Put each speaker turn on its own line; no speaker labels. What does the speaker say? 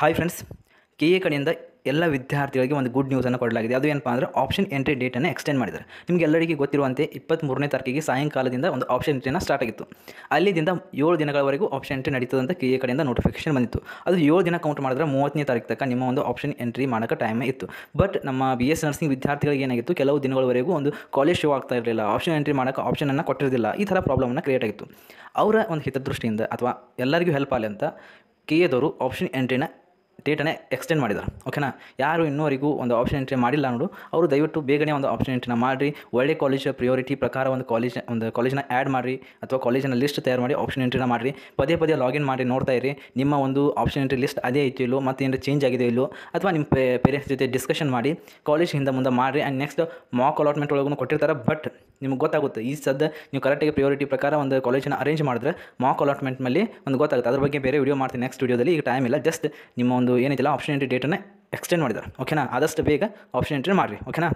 hi friends K A ಕಡೆಯಿಂದ ಎಲ್ಲ ವಿದ್ಯಾರ್ಥಿಗಳಿಗೆ ಒಂದು ಗುಡ್ ನ್ಯೂಸನ್ನು ಕೊಡಲಾಗಿದೆ ಅದು ಏನಪ್ಪ ಅಂದರೆ ಆಪ್ಷನ್ ಎಂಟ್ರಿ ಡೇಟನ್ನು ಎಕ್ಸ್ಟೆಂಡ್ ಮಾಡಿದ್ದಾರೆ ನಿಮಗೆ ಎಲ್ಲರಿಗೆ ಗೊತ್ತಿರುವಂತೆ ಮೂರನೇ ತಾರೀಕಿಗೆ ಸಾಯಂಕಾಲದಿಂದ ಒಂದು ಆಪ್ಷನ್ ಎಂಟ್ರಿನ ಸ್ಟಾರ್ಟ್ ಆಗಿತ್ತು ಅಲ್ಲಿದಿಂದ ಏಳು ದಿನಗಳವರೆಗೂ ಆಪ್ಷನ್ ಎಂಟ್ರಿ ನಡೀತದೆ ಅಂತ ಕೆ ಎ ಕಡೆಯಿಂದ ನೋಟಿಫಿಕೇಶನ್ ಬಂದಿತ್ತು ಅದು ಏಳು ದಿನ ಕೌಂಟ್ ಮಾಡಿದ್ರೆ ಮೂವತ್ತನೇ ತಾರೀಕು ತನಕ ನಿಮ್ಮ ಒಂದು ಆಪ್ಷನ್ ಎಂಟ್ರಿ ಮಾಡೋಕ್ಕೆ ಟೈಮ್ ಇತ್ತು ಬಟ್ ನಮ್ಮ ಬಿ ಎಸ್ ನರ್ಸಿಂಗ್ ವಿದ್ಯಾರ್ಥಿಗಳಿಗೆ ಏನಾಗಿತ್ತು ಕೆಲವು ದಿನಗಳವರೆಗೂ ಒಂದು ಕಾಲೇಜ್ ಶೋ ಆಗ್ತಾ ಇರಲಿಲ್ಲ ಆಪ್ಷನ್ ಎಂಟ್ರಿ ಮಾಡೋಕ್ಕೆ ಆಪ್ಷನನ್ನು ಕೊಟ್ಟಿರಲಿಲ್ಲ ಈ ಥರ ಪ್ರಾಬ್ಲಮನ್ನು ಕ್ರಿಯೇಟ್ ಆಗಿತ್ತು ಅವರ ಒಂದು ಹಿತದೃಷ್ಟಿಯಿಂದ ಅಥವಾ ಎಲ್ಲರಿಗೂ ಹೆಲ್ಪ್ ಆಗಲಿ ಅಂತ ಕೆ ಎದವರು ಆಪ್ಷನ್ ಎಂಟ್ರಿನ ಡೇಟನ್ನೇ ಎಕ್ಸ್ಟೆಂಡ್ ಮಾಡಿದ್ದಾರೆ ಓಕೆನಾ ಯಾರು ಇನ್ನೂವರೆಗೂ ಒಂದು ಆಪ್ಷನ್ ಎಂಟ್ರಿ ಮಾಡಿಲ್ಲ ನೋಡು ಅವರು ದಯವಿಟ್ಟು ಬೇಗನೆ ಒಂದು ಆಪ್ಷನ್ ಎಂಟ್ರಿನ ಮಾಡಿರಿ ಒಳ್ಳೆ ಕಾಲೇಜ್ ಪ್ರಿಯೋರಿಟಿ ಪ್ರಕಾರ ಒಂದು ಕಾಲೇಜ್ ಒಂದು ಕಾಲೇಜನ್ನ ಆ್ಯಡ್ ಮಾಡಿರಿ ಅಥವಾ ಕಾಲೇಜಿನ ಲಿಸ್ಟ್ ತಯಾರು ಮಾಡಿ ಆಪ್ಷನ್ ಎಂಟ್ರಿನ ಮಾಡಿರಿ ಪದೇ ಪದೇ ಲಾಗಿನ್ ಮಾಡಿ ನೋಡ್ತಾ ಇರಿ ನಿಮ್ಮ ಒಂದು ಆಪ್ಷನ್ ಎಂಟ್ರಿ ಲಿಸ್ಟ್ ಅದೇ ಇತ್ತು ಇಲ್ಲೋ ಮತ್ತು ಏನಾರು ಚೇಂಜ್ ಆಗಿದೆ ಇಲ್ಲೋ ಅಥವಾ ನಿಮ್ಮ ಪೇರೆಂಟ್ಸ್ ಜೊತೆ ಡಿಸ್ಕಷನ್ ಮಾಡಿ ಕಾಲೇಜ್ ಹಿಂದೆ ಮುಂದೆ ಮಾಡಿರಿ ಆ್ಯಂಡ್ ನೆಕ್ಸ್ಟ್ ಮಾಕ್ ಅಲಾಟ್ಮೆಂಟ್ ಒಳಗೂ ಕೊಟ್ಟಿರ್ತಾರೆ ಬಟ್ ನಿಮಗೆ ಗೊತ್ತಾಗುತ್ತೆ ಈ ಸದ್ಯ ನೀವು ಕರೆಕ್ಟಾಗಿ ಪ್ರಿಯೋರಿಟಿ ಪ್ರಕಾರ ಒಂದು ಕಾಲೇಜನ್ನು ಅರೇಂಜ್ ಮಾಡಿದ್ರೆ ಮಾಕ್ ಅಲಾಟ್ಮೆಂಟ್ ಮೇಲೆ ಒಂದು ಗೊತ್ತಾಗುತ್ತೆ ಅದ್ರ ಬಗ್ಗೆ ಬೇರೆ ವೀಡಿಯೋ ಮಾಡ್ತೀನಿ ನೆಕ್ಸ್ಟ್ ವೀಡಿಯೋದಲ್ಲಿ ಈಗ ಟೈಮ್ ಇಲ್ಲ ಜಸ್ಟ್ ನಿಮ್ಮ ಒಂದು ಏನಿದೆಲ್ಲ ಆಪ್ಷನ್ ಎಂಟ್ರಿ ಡೇಟನ್ನು ಎಕ್ಸ್ಟೆಂಡ್ ಮಾಡಿದ್ದಾರೆ ಓಕೆನಾ ಆದಷ್ಟು ಬೇಗ ಆಪ್ಷನ್ ಎಂಟ್ರಿ ಮಾಡಿರಿ ಓಕೆನಾ